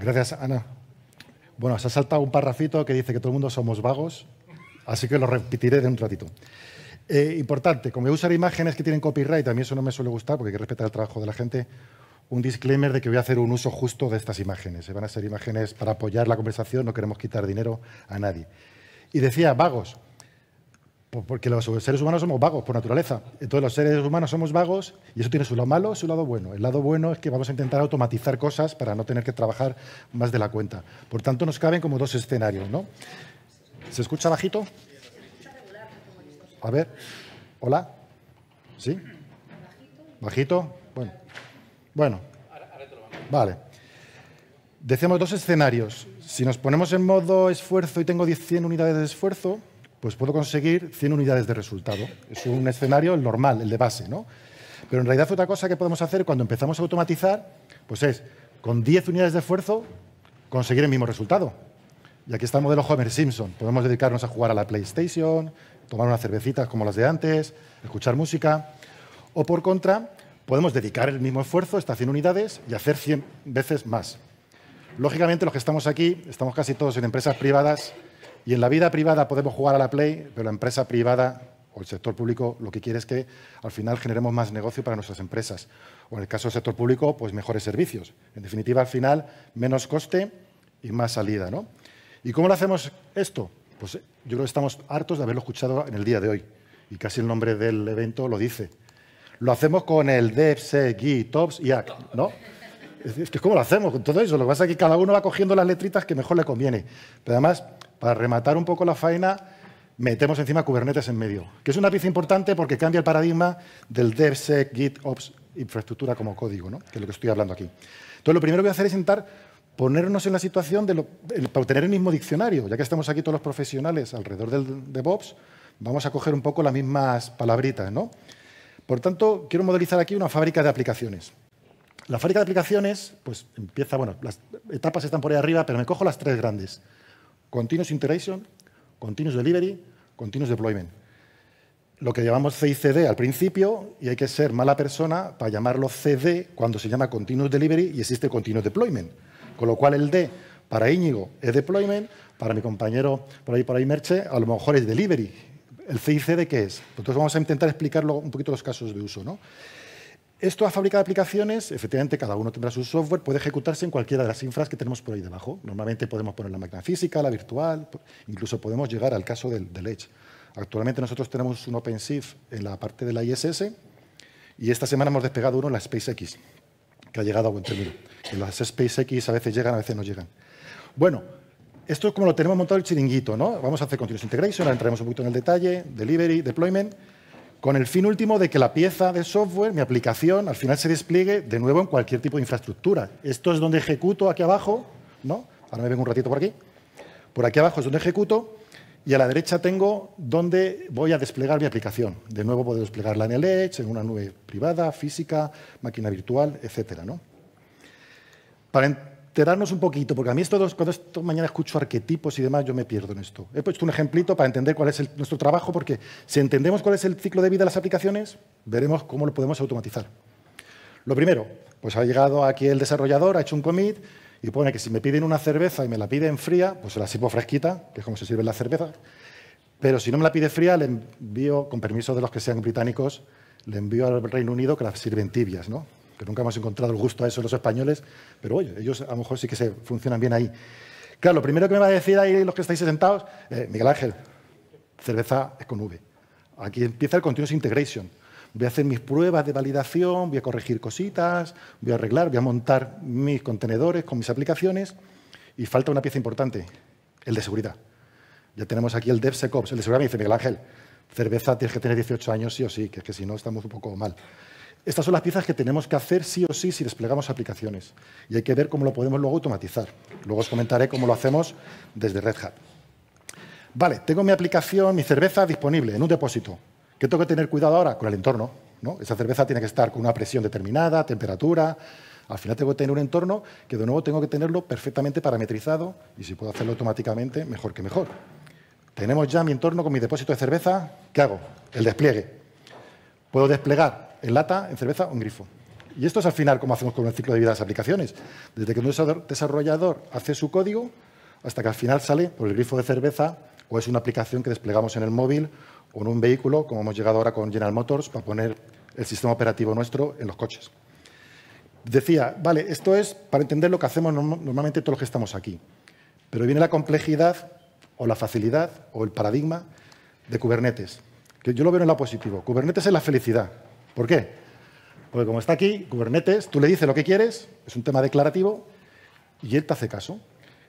Gracias, Ana. Bueno, se ha saltado un parrafito que dice que todo el mundo somos vagos, así que lo repetiré de un ratito. Eh, importante, como voy a usar imágenes que tienen copyright, a mí eso no me suele gustar porque hay que respetar el trabajo de la gente, un disclaimer de que voy a hacer un uso justo de estas imágenes. Eh, van a ser imágenes para apoyar la conversación, no queremos quitar dinero a nadie. Y decía, vagos, pues porque los seres humanos somos vagos por naturaleza. Entonces los seres humanos somos vagos y eso tiene su lado malo y su lado bueno. El lado bueno es que vamos a intentar automatizar cosas para no tener que trabajar más de la cuenta. Por tanto, nos caben como dos escenarios. ¿no? ¿Se escucha bajito? A ver, hola. ¿Sí? ¿Bajito? Bueno. Bueno. Vale. Decíamos dos escenarios. Si nos ponemos en modo esfuerzo y tengo 100 unidades de esfuerzo, pues puedo conseguir 100 unidades de resultado. Es un escenario el normal, el de base, ¿no? Pero en realidad otra cosa que podemos hacer cuando empezamos a automatizar, pues es, con 10 unidades de esfuerzo, conseguir el mismo resultado. Y aquí está el modelo Homer Simpson. Podemos dedicarnos a jugar a la PlayStation, tomar unas cervecitas como las de antes, escuchar música. O por contra, podemos dedicar el mismo esfuerzo, estas 100 unidades, y hacer 100 veces más. Lógicamente, los que estamos aquí, estamos casi todos en empresas privadas y en la vida privada podemos jugar a la play, pero la empresa privada o el sector público lo que quiere es que al final generemos más negocio para nuestras empresas. O en el caso del sector público, pues mejores servicios. En definitiva, al final, menos coste y más salida. ¿Y cómo lo hacemos esto? Pues eh, yo creo que estamos hartos de haberlo escuchado en el día de hoy. Y casi el nombre del evento lo dice. Lo hacemos con el DFC, GI, TOPS y ACT, ¿no? Es que ¿cómo lo hacemos con todo eso? Lo que pasa es que cada uno va cogiendo las letritas que mejor le conviene. Pero además, para rematar un poco la faena, metemos encima Kubernetes en medio, que es una pieza importante porque cambia el paradigma del DevSec, GitOps, infraestructura como código, ¿no? que es lo que estoy hablando aquí. Entonces, lo primero que voy a hacer es intentar ponernos en la situación de, lo, el, el mismo diccionario, ya que estamos aquí todos los profesionales alrededor del DevOps, vamos a coger un poco las mismas palabritas. ¿no? Por tanto, quiero modelizar aquí una fábrica de aplicaciones. La fábrica de aplicaciones, pues empieza, bueno, las etapas están por ahí arriba, pero me cojo las tres grandes. Continuous Integration, Continuous Delivery, Continuous Deployment. Lo que llamamos CICD al principio, y hay que ser mala persona para llamarlo CD cuando se llama Continuous Delivery y existe Continuous Deployment. Con lo cual el D para Íñigo es Deployment, para mi compañero por ahí, por ahí Merche, a lo mejor es Delivery. ¿El CICD qué es? Pues entonces vamos a intentar explicarlo un poquito los casos de uso. ¿no? Esto a fábrica de aplicaciones, efectivamente cada uno tendrá su software, puede ejecutarse en cualquiera de las infras que tenemos por ahí debajo. Normalmente podemos poner la máquina física, la virtual, incluso podemos llegar al caso del, del Edge. Actualmente nosotros tenemos un OpenShift en la parte de la ISS y esta semana hemos despegado uno en la SpaceX, que ha llegado a buen término. Las SpaceX a veces llegan, a veces no llegan. Bueno, esto es como lo tenemos montado el chiringuito, ¿no? Vamos a hacer continuous integration, ahora entraremos un poquito en el detalle, delivery, deployment con el fin último de que la pieza de software, mi aplicación, al final se despliegue de nuevo en cualquier tipo de infraestructura. Esto es donde ejecuto aquí abajo, ¿no? Ahora me vengo un ratito por aquí. Por aquí abajo es donde ejecuto y a la derecha tengo donde voy a desplegar mi aplicación. De nuevo puedo desplegarla en el Edge, en una nube privada, física, máquina virtual, etcétera, ¿no? Darnos un poquito, porque a mí esto, cuando esto mañana escucho arquetipos y demás, yo me pierdo en esto. He puesto un ejemplito para entender cuál es nuestro trabajo, porque si entendemos cuál es el ciclo de vida de las aplicaciones, veremos cómo lo podemos automatizar. Lo primero, pues ha llegado aquí el desarrollador, ha hecho un commit y pone que si me piden una cerveza y me la piden fría, pues se la sirvo fresquita, que es como se sirve la cerveza, Pero si no me la pide fría, le envío, con permiso de los que sean británicos, le envío al Reino Unido que la sirven tibias, ¿no? que nunca hemos encontrado el gusto a eso los españoles, pero oye, ellos a lo mejor sí que se funcionan bien ahí. Claro, lo primero que me va a decir ahí los que estáis sentados, eh, Miguel Ángel, cerveza es con V. Aquí empieza el continuous integration. Voy a hacer mis pruebas de validación, voy a corregir cositas, voy a arreglar, voy a montar mis contenedores con mis aplicaciones y falta una pieza importante, el de seguridad. Ya tenemos aquí el DevSecOps. El de seguridad me dice, Miguel Ángel, cerveza tienes que tener 18 años sí o sí, que es que si no estamos un poco mal. Estas son las piezas que tenemos que hacer sí o sí si desplegamos aplicaciones. Y hay que ver cómo lo podemos luego automatizar. Luego os comentaré cómo lo hacemos desde Red Hat. Vale, tengo mi aplicación, mi cerveza disponible en un depósito. ¿Qué tengo que tener cuidado ahora? Con el entorno. Esa cerveza tiene que estar con una presión determinada, temperatura. Al final tengo que tener un entorno que de nuevo tengo que tenerlo perfectamente parametrizado y si puedo hacerlo automáticamente, mejor que mejor. Tenemos ya mi entorno con mi depósito de cerveza. ¿Qué hago? El despliegue. Puedo desplegar en lata, en cerveza o en grifo. Y esto es al final como hacemos con el ciclo de vida de las aplicaciones. Desde que un desarrollador hace su código hasta que al final sale por el grifo de cerveza o es una aplicación que desplegamos en el móvil o en un vehículo, como hemos llegado ahora con General Motors, para poner el sistema operativo nuestro en los coches. Decía, vale, esto es para entender lo que hacemos normalmente todos los que estamos aquí. Pero viene la complejidad o la facilidad o el paradigma de Kubernetes. Que yo lo veo en el positivo. Kubernetes es la felicidad. ¿Por qué? Porque como está aquí, Kubernetes, tú le dices lo que quieres, es un tema declarativo, y él te hace caso.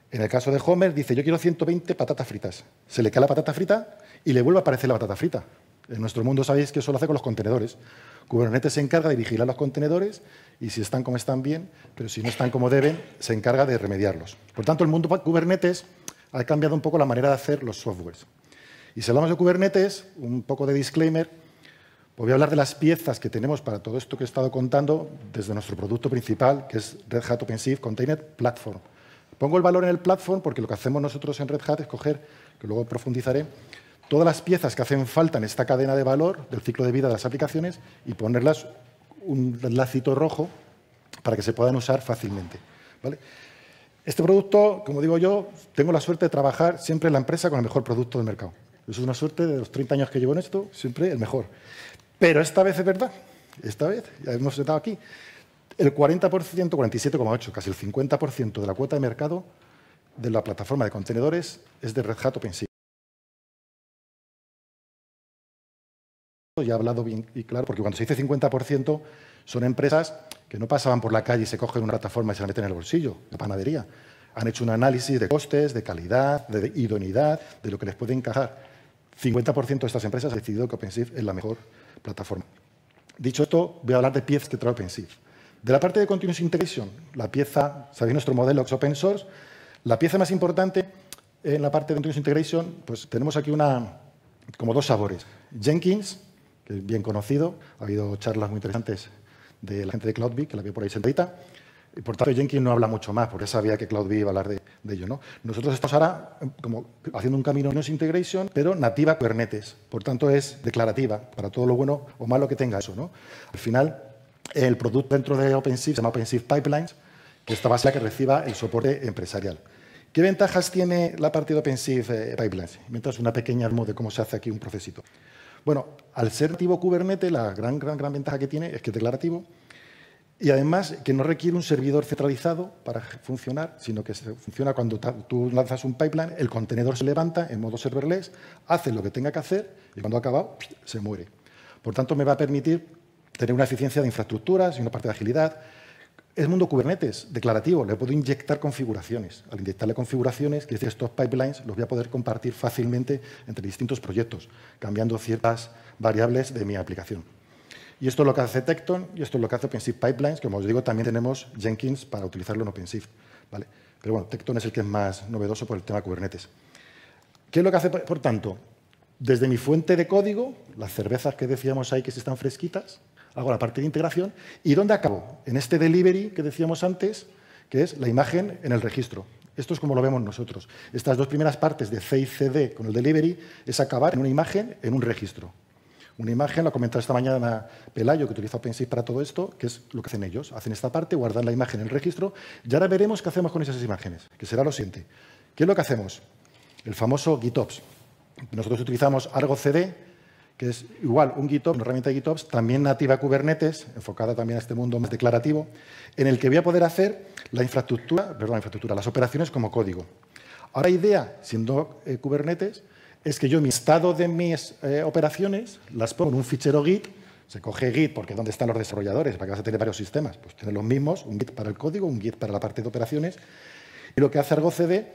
En el caso de Homer, dice, yo quiero 120 patatas fritas. Se le cae la patata frita y le vuelve a aparecer la patata frita. En nuestro mundo sabéis que eso lo hace con los contenedores. Kubernetes se encarga de vigilar los contenedores y si están como están bien, pero si no están como deben, se encarga de remediarlos. Por tanto, el mundo Kubernetes ha cambiado un poco la manera de hacer los softwares. Y si hablamos de Kubernetes, un poco de disclaimer, pues voy a hablar de las piezas que tenemos para todo esto que he estado contando desde nuestro producto principal, que es Red Hat OpenShift Container Platform. Pongo el valor en el platform porque lo que hacemos nosotros en Red Hat es coger, que luego profundizaré, todas las piezas que hacen falta en esta cadena de valor del ciclo de vida de las aplicaciones y ponerlas un lacito rojo para que se puedan usar fácilmente. Este producto, como digo yo, tengo la suerte de trabajar siempre en la empresa con el mejor producto del mercado. Eso es una suerte de los 30 años que llevo en esto, siempre el mejor. Pero esta vez es verdad, esta vez, ya hemos estado aquí, el 40%, 47,8%, casi el 50% de la cuota de mercado de la plataforma de contenedores es de Red Hat OpenShift. Ya he hablado bien y claro, porque cuando se dice 50% son empresas que no pasaban por la calle y se cogen una plataforma y se la meten en el bolsillo, la panadería. Han hecho un análisis de costes, de calidad, de idoneidad, de lo que les puede encajar. 50% de estas empresas han decidido que OpenShift es la mejor plataforma. Dicho esto, voy a hablar de piezas que trae OpenShift. De la parte de Continuous Integration, la pieza, sabéis nuestro modelo open source, la pieza más importante en la parte de Continuous Integration, pues tenemos aquí una, como dos sabores. Jenkins, que es bien conocido, ha habido charlas muy interesantes de la gente de CloudBee, que la veo por ahí sentadita por tanto, Jenkins no habla mucho más, porque sabía que Cloud iba a hablar de, ello. ¿no? Nosotros estamos ahora em, como haciendo un camino no integration, pero nativa Kubernetes. Por tanto, es declarativa para todo lo bueno o malo que tenga eso. Al final, el producto dentro de OpenShift se llama OpenShift Pipelines, que esta base que reciba el soporte empresarial. ¿Qué ventajas tiene la parte de OpenShift eh, Pipelines? Mientras una pequeña demo de cómo se hace aquí un procesito. Bueno, al ser nativo Kubernetes, la gran, gran, gran ventaja que tiene es que es declarativo, y además que no requiere un servidor centralizado para funcionar, sino que funciona cuando tú lanzas un pipeline, el contenedor se levanta en modo serverless, hace lo que tenga que hacer y cuando ha acabado se muere. Por tanto, me va a permitir tener una eficiencia de infraestructuras y una parte de agilidad. Es mundo Kubernetes, declarativo, le puedo inyectar configuraciones. Al inyectarle configuraciones, que estos pipelines los voy a poder compartir fácilmente entre distintos proyectos, cambiando ciertas variables de mi aplicación. Y esto es lo que hace Tecton y esto es lo que hace OpenShift Pipelines. Que, como os digo, también tenemos Jenkins para utilizarlo en OpenShift. ¿vale? Pero bueno, Tecton es el que es más novedoso por el tema de Kubernetes. ¿Qué es lo que hace, por tanto? Desde mi fuente de código, las cervezas que decíamos ahí que están fresquitas, hago la parte de integración. ¿Y dónde acabo? En este delivery que decíamos antes, que es la imagen en el registro. Esto es como lo vemos nosotros. Estas dos primeras partes de C y CD con el delivery es acabar en una imagen, en un registro una imagen, la comentaba esta mañana Pelayo, que utiliza OpenShift para todo esto, que es lo que hacen ellos. Hacen esta parte, guardan la imagen en el registro, y ahora veremos qué hacemos con esas imágenes, que será lo siguiente. ¿Qué es lo que hacemos? El famoso GitOps. Nosotros utilizamos Argo CD, que es igual un GitOps, una herramienta de GitOps, también nativa a Kubernetes, enfocada también a este mundo más declarativo, en el que voy a poder hacer la infraestructura, perdón, la infraestructura, las operaciones como código. Ahora idea, siendo eh, Kubernetes, es que yo mi estado de mis eh, operaciones las pongo en un fichero Git, se coge Git porque ¿dónde están los desarrolladores? ¿Para qué vas a tener varios sistemas? Pues tener los mismos, un Git para el código, un Git para la parte de operaciones. Y lo que hace Argo CD,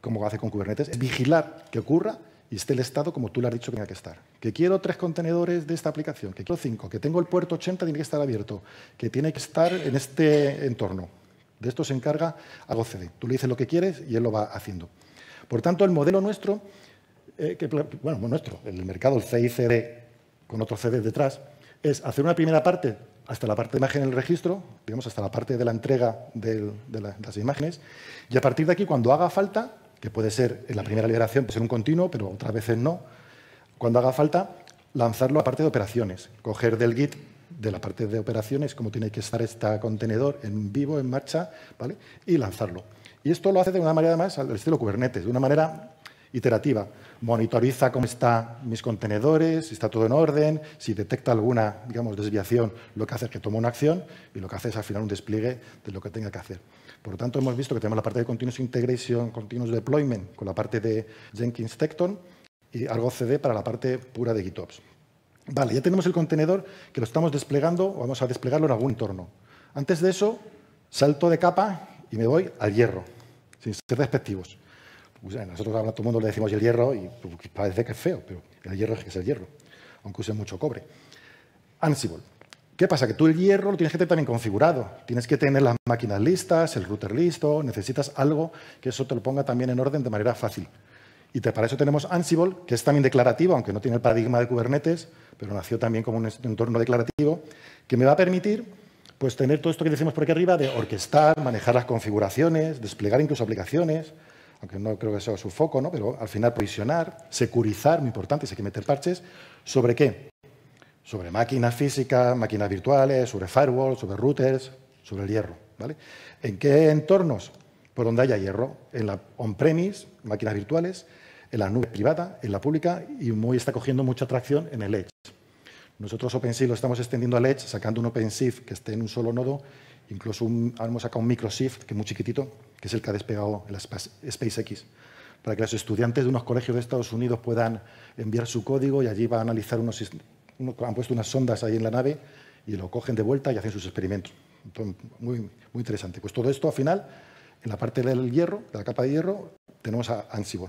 como hace con Kubernetes, es vigilar que ocurra y esté el estado como tú le has dicho que tenga que estar. Que quiero tres contenedores de esta aplicación, que quiero cinco, que tengo el puerto 80, tiene que estar abierto, que tiene que estar en este entorno. De esto se encarga Argo CD. Tú le dices lo que quieres y él lo va haciendo. Por tanto, el modelo nuestro eh, bueno, nuestro, el mercado, el CICD, con otro CD detrás, es hacer una primera parte hasta la parte de imagen en el registro, digamos, hasta la parte de la entrega de, las imágenes, y a partir de aquí, cuando haga falta, que puede ser en la primera liberación, puede ser un continuo, pero otras veces no, cuando haga falta, lanzarlo a parte de operaciones, coger del Git de la parte de operaciones, cómo tiene que estar este contenedor en vivo, en marcha, ¿vale? y lanzarlo. Y esto lo hace de una manera más al estilo Kubernetes, de una manera iterativa. Monitoriza cómo están mis contenedores, si está todo en orden, si detecta alguna digamos, desviación, lo que hace es que toma una acción y lo que hace es al final un despliegue de lo que tenga que hacer. Por lo tanto, hemos visto que tenemos la parte de Continuous Integration, Continuous Deployment con la parte de Jenkins Tecton y algo CD para la parte pura de GitOps. Vale, ya tenemos el contenedor que lo estamos desplegando o vamos a desplegarlo en algún entorno. Antes de eso, salto de capa y me voy al hierro, sin ser despectivos nosotros a todo el mundo le decimos el hierro y pues, parece que es feo, pero el hierro es el hierro, aunque use mucho cobre. Ansible. ¿Qué pasa? Que tú el hierro lo tienes que tener también configurado. Tienes que tener las máquinas listas, el router listo, necesitas algo que eso te lo ponga también en orden de manera fácil. Y para eso tenemos Ansible, que es también declarativo, aunque no tiene el paradigma de Kubernetes, pero nació también como un entorno declarativo, que me va a permitir pues, tener todo esto que decimos por aquí arriba de orquestar, manejar las configuraciones, desplegar incluso aplicaciones, aunque no creo que sea su foco, ¿no? pero al final provisionar, securizar, muy importante, hay que meter parches, ¿sobre qué? Sobre máquinas físicas, máquinas virtuales, sobre firewalls, sobre routers, sobre el hierro. ¿vale? ¿En qué entornos? Por donde haya hierro, en la on-premise, máquinas virtuales, en la nube privada, en la pública, y muy está cogiendo mucha tracción en el Edge. Nosotros OpenShift lo estamos extendiendo al Edge, sacando un OpenShift que esté en un solo nodo Incluso hemos sacado un microshift, que es muy chiquitito, que es el que ha despegado la SpaceX, para que los estudiantes de unos colegios de Estados Unidos puedan enviar su código y allí va a analizar unos... Han puesto unas sondas ahí en la nave y lo cogen de vuelta y hacen sus experimentos. muy, interesante. Pues todo esto, al final, en la parte del hierro, de la capa de hierro, tenemos a Ansible.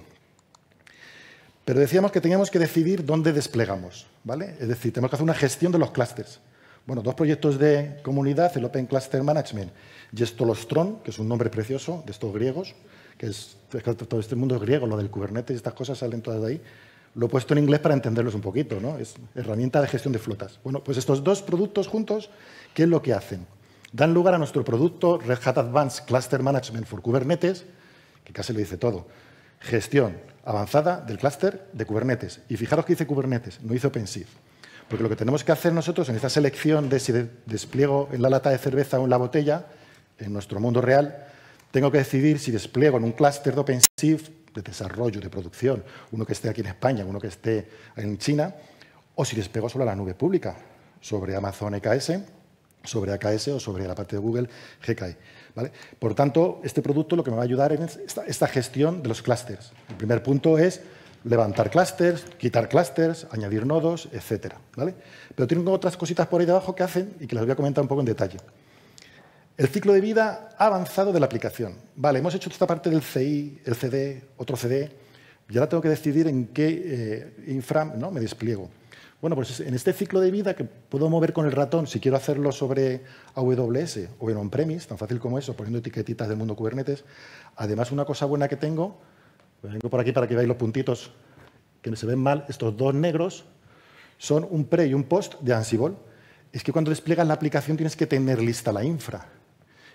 Pero decíamos que teníamos que decidir dónde desplegamos, ¿vale? Es decir, tenemos que hacer una gestión de los clústeres. Bueno, dos proyectos de comunidad, el Open Cluster Management y Estolostron, que es un nombre precioso de estos griegos, que es, todo este mundo griego, lo del Kubernetes y estas cosas salen todas de ahí. Lo he puesto en inglés para entenderlos un poquito, ¿no? Es herramienta de gestión de flotas. Bueno, pues estos dos productos juntos, ¿qué es lo que hacen? Dan lugar a nuestro producto Red Hat Advanced Cluster Management for Kubernetes, que casi lo dice todo. Gestión avanzada del clúster de Kubernetes. Y fijaros que dice Kubernetes, no hizo OpenShift. Porque lo que tenemos que hacer nosotros en esta selección de si despliego en la lata de cerveza o en la botella, en nuestro mundo real, tengo que decidir si despliego en un clúster de OpenShift de desarrollo, de producción, uno que esté aquí en España, uno que esté en China, o si despliego sobre la nube pública, sobre Amazon EKS, sobre AKS o sobre la parte de Google GKE. ¿vale? Por tanto, este producto lo que me va a ayudar es esta, esta gestión de los clústeres. El primer punto es levantar clusters, quitar clusters, añadir nodos, etcétera, ¿vale? Pero tengo otras cositas por ahí debajo que hacen y que las voy a comentar un poco en detalle. El ciclo de vida avanzado de la aplicación. Vale, hemos hecho esta parte del CI, el CD, otro CD, y ahora tengo que decidir en qué eh, infram ¿no? me despliego. Bueno, pues en este ciclo de vida que puedo mover con el ratón si quiero hacerlo sobre AWS o en on-premise, tan fácil como eso, poniendo etiquetitas del mundo Kubernetes. Además, una cosa buena que tengo Vengo por aquí para que veáis los puntitos que no se ven mal. Estos dos negros son un pre y un post de Ansible. Es que cuando despliegas la aplicación tienes que tener lista la infra.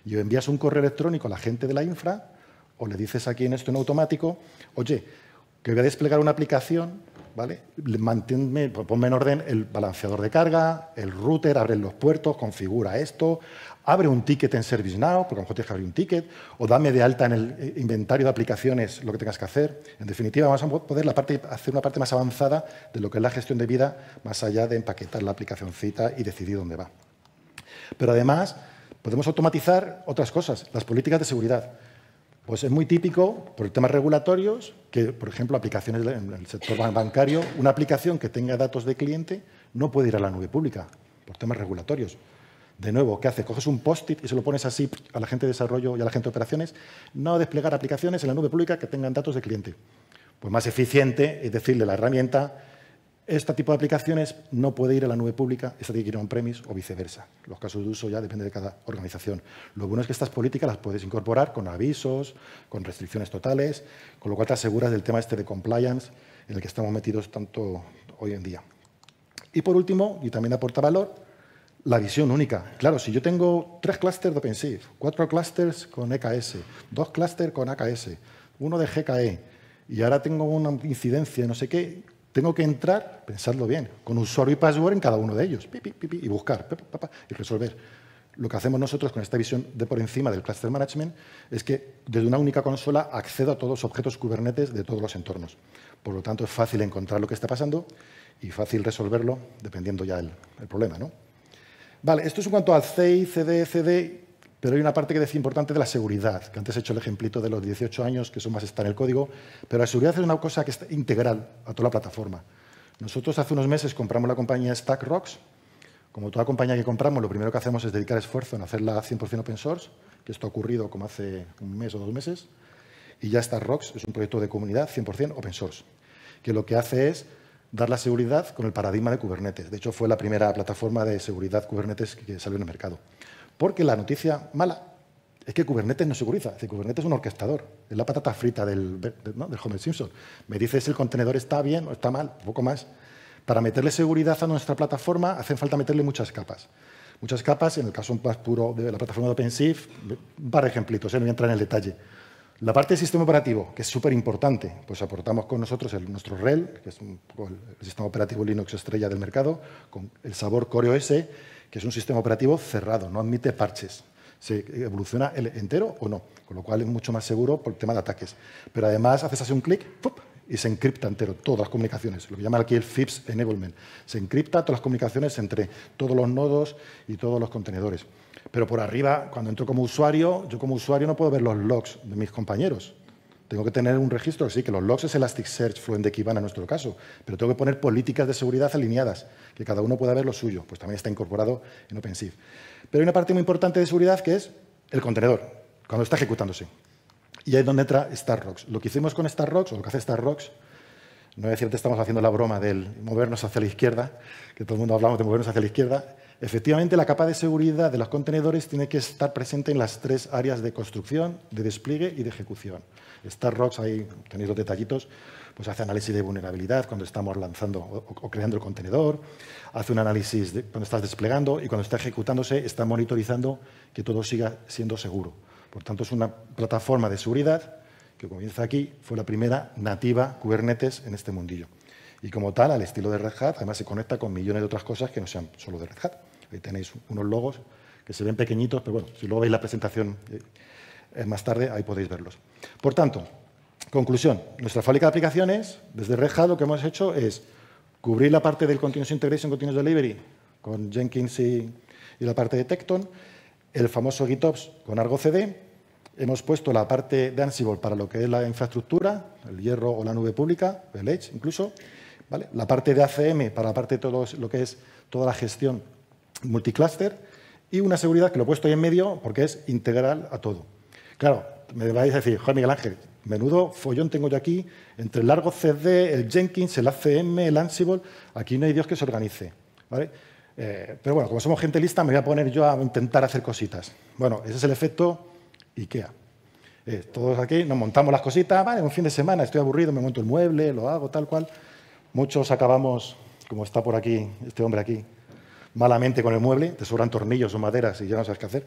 Y o envías un correo electrónico a la gente de la infra, o le dices aquí en esto en automático, oye, que voy a desplegar una aplicación, ¿vale? Manténme, ponme en orden el balanceador de carga, el router, abre los puertos, configura esto, abre un ticket en ServiceNow, porque a lo mejor tienes que abrir un ticket, o dame de alta en el eh, inventario de aplicaciones lo que tengas que hacer. En definitiva, vamos a poder hacer una parte más avanzada de lo que es la gestión de vida, más allá de empaquetar la cita y decidir dónde va. Pero además, podemos automatizar otras cosas, las políticas de seguridad. Pues es muy típico, por temas regulatorios, que, por ejemplo, aplicaciones en el sector bancario, una aplicación que tenga datos de cliente no puede ir a la nube pública, por temas regulatorios. De nuevo, ¿qué haces? Coges un post-it y se lo pones así a la gente de desarrollo y a la gente de operaciones. No desplegar aplicaciones en la nube pública que tengan datos de cliente. Pues más eficiente es decirle a la herramienta, este tipo de aplicaciones no puede ir a la nube pública, esta tiene que ir a on-premise o viceversa. Los casos de uso ya depende de cada organización. Lo bueno es que estas políticas las puedes incorporar con avisos, con restricciones totales, con lo cual te aseguras del tema este de compliance en el que estamos metidos tanto hoy en día. Y por último, y también aporta valor, la visión única. Claro, si yo tengo tres clústeres de OpenShift, cuatro clústeres con EKS, dos clústeres con AKS, uno de GKE, y ahora tengo una incidencia, no sé qué, tengo que entrar, pensarlo bien, con usuario y password en cada uno de ellos, y buscar, y resolver. Lo que hacemos nosotros con esta visión de por encima del cluster management es que desde una única consola accedo a todos los objetos Kubernetes de todos los entornos. Por lo tanto, es fácil encontrar lo que está pasando y fácil resolverlo dependiendo ya del el problema, ¿no? Vale, esto es en cuanto al CI, CD, CD, pero hay una parte que decía importante de la seguridad, que antes he hecho el ejemplito de los 18 años, que son más está en el código, pero la seguridad es una cosa que está integral a toda la plataforma. Nosotros hace unos meses compramos la compañía StackRox. Como toda compañía que compramos, lo primero que hacemos es dedicar esfuerzo en hacerla 100% open source, que esto ha ocurrido como hace un mes o dos meses, y ya Rocks es un proyecto de comunidad 100% open source, que lo que hace es dar la seguridad con el paradigma de Kubernetes. De hecho, fue la primera plataforma de seguridad Kubernetes que salió en el mercado. Porque la noticia mala es que Kubernetes no securiza. Es decir, Kubernetes es un orquestador. Es la patata frita del, ¿no? del Homer Simpson. Me dices el contenedor está bien o está mal, un poco más. Para meterle seguridad a nuestra plataforma hacen falta meterle muchas capas. Muchas capas, en el caso más puro de la plataforma de OpenShift, un par ejemplitos, ¿eh? no voy a entrar en el detalle. La parte del sistema operativo, que es súper importante, pues aportamos con nosotros el, nuestro rel, que es el, sistema operativo Linux estrella del mercado, con el sabor CoreOS, que es un sistema operativo cerrado, no admite parches. Se evoluciona el entero o no, con lo cual es mucho más seguro por el tema de ataques. Pero además haces así un clic, ¡pup! y se encripta entero, todas las comunicaciones, lo que llaman aquí el FIPS enablement. Se encripta todas las comunicaciones entre todos los nodos y todos los contenedores. Pero por arriba, cuando entro como usuario, yo como usuario no puedo ver los logs de mis compañeros. Tengo que tener un registro, sí, que los logs es Elasticsearch, Fluent Kibana en nuestro caso, pero tengo que poner políticas de seguridad alineadas, que cada uno pueda ver lo suyo, pues también está incorporado en OpenShift. Pero hay una parte muy importante de seguridad que es el contenedor, cuando está ejecutándose. Y ahí es donde entra Starrocks. Lo que hicimos con Starrocks, o lo que hace Starrocks, no voy a decirte estamos haciendo la broma del movernos hacia la izquierda, que todo el mundo hablamos de movernos hacia la izquierda. Efectivamente, la capa de seguridad de los contenedores tiene que estar presente en las tres áreas de construcción, de despliegue y de ejecución. Starrocks, ahí tenéis los detallitos, pues hace análisis de vulnerabilidad cuando estamos lanzando o, creando el contenedor, hace un análisis cuando estás desplegando y cuando está ejecutándose está monitorizando que todo siga siendo seguro. Por tanto, es una plataforma de seguridad que comienza aquí, fue la primera nativa Kubernetes en este mundillo. Y como tal, al estilo de Red Hat, además se conecta con millones de otras cosas que no sean solo de Red Hat. Ahí tenéis unos logos que se ven pequeñitos, pero bueno, si luego veis la presentación eh, eh, más tarde, ahí podéis verlos. Por tanto, conclusión, nuestra fábrica de aplicaciones, desde Red Hat lo que hemos hecho es cubrir la parte del Continuous Integration, Continuous Delivery con Jenkins y, y la parte de Tecton, el famoso GitOps con Argo CD, Hemos puesto la parte de Ansible para lo que es la infraestructura, el hierro o la nube pública, el Edge incluso. La parte de ACM para la parte de todo lo que es toda la gestión multicluster. Y una seguridad que lo he puesto ahí en medio porque es integral a todo. Claro, me vais a decir, Juan Miguel Ángel, menudo follón tengo yo aquí entre el largo CD, el Jenkins, el ACM, el Ansible. Aquí no hay Dios que se organice. ¿vale? Eh, pero bueno, como somos gente lista, me voy a poner yo a intentar hacer cositas. Bueno, ese es el efecto IKEA. Eh, todos aquí nos montamos las cositas, vale, un fin de semana, estoy aburrido, me monto el mueble, lo hago, tal cual. Muchos acabamos, como está por aquí, este hombre aquí, malamente con el mueble, te sobran tornillos o maderas y ya no sabes qué hacer.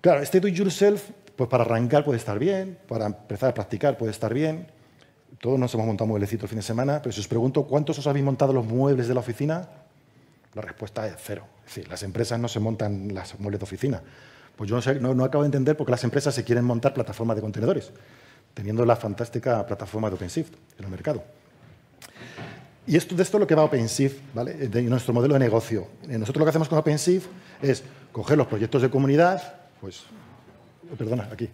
Claro, este do it yourself, pues para arrancar puede estar bien, para empezar a practicar puede estar bien. Todos nos hemos montado mueblecitos el fin de semana, pero si os pregunto cuántos os habéis montado los muebles de la oficina, la respuesta es cero. Es decir, las empresas no se montan los muebles de oficina. Pues yo no, acabo de entender por qué las empresas se quieren montar plataformas de contenedores, teniendo la fantástica plataforma de OpenShift en el mercado. Y esto, de esto es lo que va OpenShift, ¿vale? de nuestro modelo de negocio. Eh, nosotros lo que hacemos con OpenShift es coger los proyectos de comunidad, pues, perdona, aquí,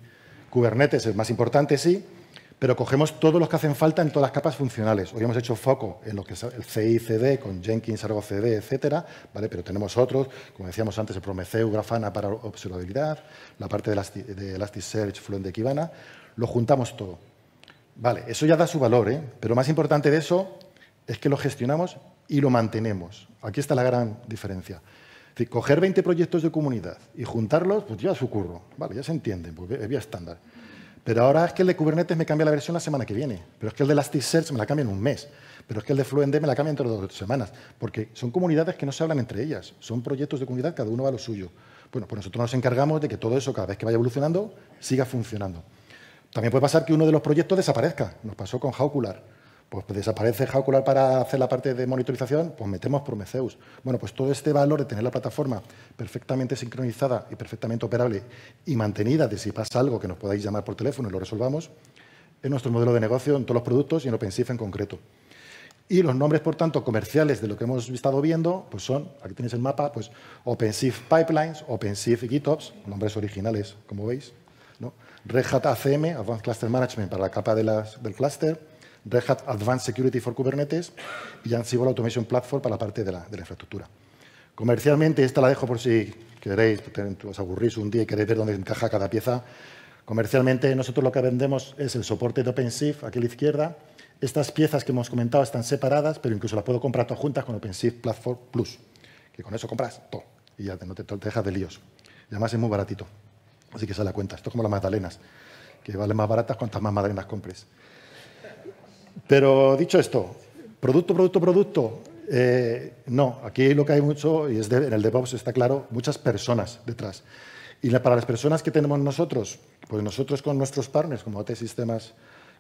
Kubernetes es más importante, sí, pero cogemos todos los que hacen falta en todas las capas funcionales. Hoy hemos hecho foco en lo que es el CI/CD con Jenkins, Argo CD, etcétera, ¿vale? pero tenemos otros, como decíamos antes, el Prometheus, Grafana para observabilidad, la parte de, Elasticsearch, Fluent de Kibana, lo juntamos todo. Vale, eso ya da su valor, ¿eh? pero más importante de eso es que lo gestionamos y lo mantenemos. Aquí está la gran diferencia. coger 20 proyectos de comunidad y juntarlos, pues ya su curro, vale, ya se entiende, porque es vía estándar. Pero ahora es que el de Kubernetes me cambia la versión la semana que viene. Pero es que el de Elasticsearch me la cambia en un mes. Pero es que el de Fluentd me la cambia entre dos semanas. Porque son comunidades que no se hablan entre ellas. Son proyectos de comunidad, cada uno va a lo suyo. Bueno, pues nosotros nos encargamos de que todo eso, cada vez que vaya evolucionando, siga funcionando. También puede pasar que uno de los proyectos desaparezca. Nos pasó con Haucular. Pues, desaparece jacular para hacer la parte de monitorización, pues metemos Prometheus. Bueno, pues todo este valor de tener la plataforma perfectamente sincronizada y perfectamente operable y mantenida de si pasa algo que nos podáis llamar por teléfono y lo resolvamos, es nuestro modelo de negocio en todos los productos y en OpenShift en concreto. Y los nombres, por tanto, comerciales de lo que hemos estado viendo, pues son, aquí tenéis el mapa, pues OpenShift Pipelines, OpenShift GitOps, nombres originales, como veis, ¿no? Red Hat ACM, Advanced Cluster Management para la capa del clúster, Red Hat Advanced Security for Kubernetes y Ansible Automation Platform para la parte de la, infraestructura. Comercialmente, esta la dejo por si queréis, os aburrís un día y queréis ver dónde encaja cada pieza. Comercialmente, nosotros lo que vendemos es el soporte de OpenShift, aquí a la izquierda. Estas piezas que hemos comentado están separadas, pero incluso las puedo comprar todas juntas con OpenShift Platform Plus, que con eso compras todo y ya no te, dejas de líos. Y además es muy baratito, así que sale a cuenta. Esto es como las magdalenas, que valen más baratas cuantas más magdalenas compres. Pero dicho esto, producto, producto, producto. Eh, no, aquí lo que hay mucho, y es en el DevOps está claro, muchas personas detrás. Y para las personas que tenemos nosotros, pues nosotros con nuestros partners, como OT Sistemas,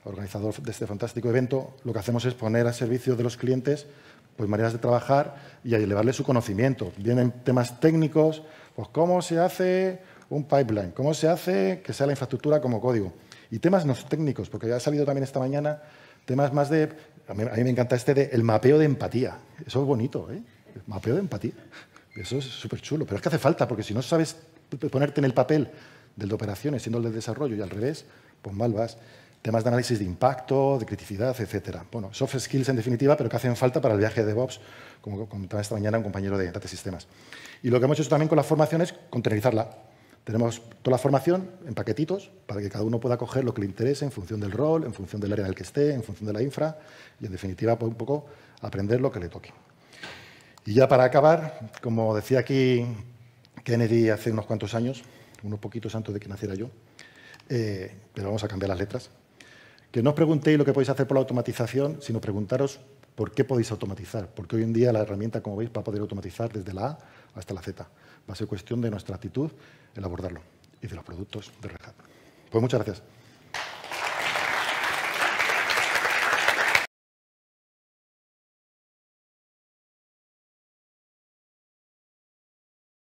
organizador de este fantástico evento, lo que hacemos es poner a servicio de los clientes pues, maneras de trabajar y elevarles elevarle su conocimiento. Vienen temas técnicos, pues cómo se hace un pipeline, cómo se hace que sea la infraestructura como código. Y temas no técnicos, porque ya ha salido también esta mañana temas más de... A mí, me encanta este de el mapeo de empatía. Eso es bonito, ¿eh? mapeo de empatía. Eso es súper chulo, pero es que hace falta, porque si no sabes ponerte en el papel del de operaciones, siendo el de desarrollo y al revés, pues mal vas. Temas de análisis de impacto, de criticidad, etc. Bueno, soft skills en definitiva, pero que hacen falta para el viaje de DevOps, como comentaba esta mañana un compañero de Data Sistemas. Y lo que hemos hecho también con la formación es contenerizarla. Tenemos toda la formación en paquetitos para que cada uno pueda coger lo que le interese en función del rol, en función del área en el que esté, en función de la infra y, en definitiva, pues, un poco aprender lo que le toque. Y ya para acabar, como decía aquí Kennedy hace unos cuantos años, unos poquitos antes de que naciera yo, eh, pero vamos a cambiar las letras, que no os preguntéis lo que podéis hacer por la automatización, sino preguntaros por qué podéis automatizar, porque hoy en día la herramienta, como veis, va a poder automatizar desde la A hasta la Z. Va a ser cuestión de nuestra actitud el abordarlo y de los productos de Red Pues muchas gracias.